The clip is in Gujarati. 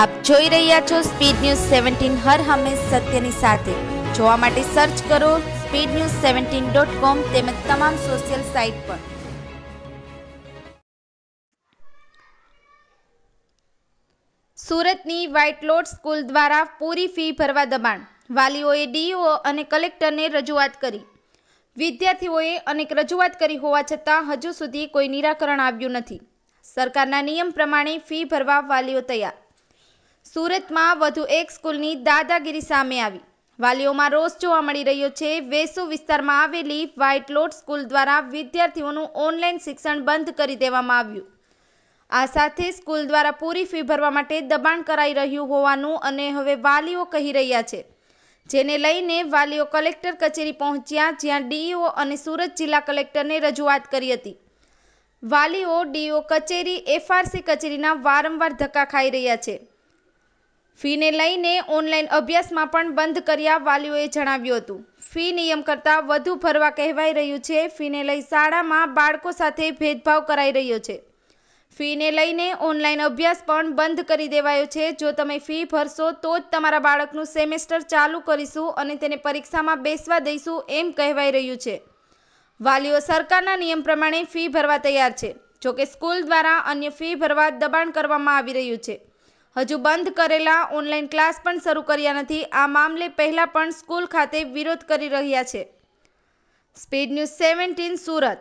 આપ જોઈ રહ્યા છો સ્પીડ ન્યૂઝ સેવન્ટીન હર હંમેશ સત્યની સાથે જોવા માટે સર્ચ કરો speed news seventeen dot com તેમજ તમામ સોશિયલ સાઇટ પર સુરતની વ્હાઇટલોડ સ્કૂલ દ્વારા પૂરી ફી ભરવા દબાણ વાલીઓએ ડીઓ અને કલેક્ટરને રજૂઆત કરી વિદ્યાર્થીઓએ અનેક રજૂઆત કરી હોવા છતાં હજુ સુધી કોઈ નિરાકરણ આવ્યું નથી સરકારના નિયમ પ્રમાણે ફી ભરવા વાલીઓ તૈયાર સુરતમાં વધુ એક સ્કૂલની દાદાગીરી સામે આવી વાલીઓમાં રોષ જોવા મળી રહ્યો છે વેસુ વિસ્તારમાં આવેલી વ્હાઇટ લોટ સ્કૂલ દ્વારા વિદ્યાર્થીઓનું ઓનલાઈન શિક્ષણ બંધ કરી દેવામાં આવ્યું આ સાથે સ્કૂલ દ્વારા પૂરી ફી ભરવા માટે દબાણ કરાઈ રહ્યું હોવાનું અને હવે વાલીઓ કહી રહ્યા છે જેને લઈને વાલીઓ કલેક્ટર કચેરી પહોંચ્યા જ્યાં ડીઈઓ અને સુરત જિલ્લા કલેક્ટરને રજૂઆત કરી હતી વાલીઓ ડીઓ કચેરી એફઆરસી કચેરીના વારંવાર ધક્કા ખાઈ રહ્યા છે ફીને લઈને ઓનલાઈન અભ્યાસમાં પણ બંધ કર્યા વાલીઓએ જણાવ્યું હતું ફી નિયમ કરતાં વધુ ભરવા કહેવાઈ રહ્યું છે ફીને લઈ શાળામાં બાળકો સાથે ભેદભાવ કરાઈ રહ્યો છે ફીને લઈને ઓનલાઈન અભ્યાસ પણ બંધ કરી દેવાયો છે જો તમે ફી ભરશો તો જ તમારા બાળકનું સેમેસ્ટર ચાલુ કરીશું અને તેને પરીક્ષામાં બેસવા દઈશું એમ કહેવાઈ રહ્યું છે વાલીઓ સરકારના નિયમ પ્રમાણે ફી ભરવા તૈયાર છે જોકે સ્કૂલ દ્વારા અન્ય ફી ભરવા દબાણ કરવામાં આવી રહ્યું છે હજુ બંધ કરેલા ઓનલાઈન ક્લાસ પણ શરૂ કર્યા નથી આ મામલે પહેલા પણ સ્કૂલ ખાતે વિરોધ કરી રહ્યા છે સ્પીડ ન્યૂઝ સેવન્ટીન સુરત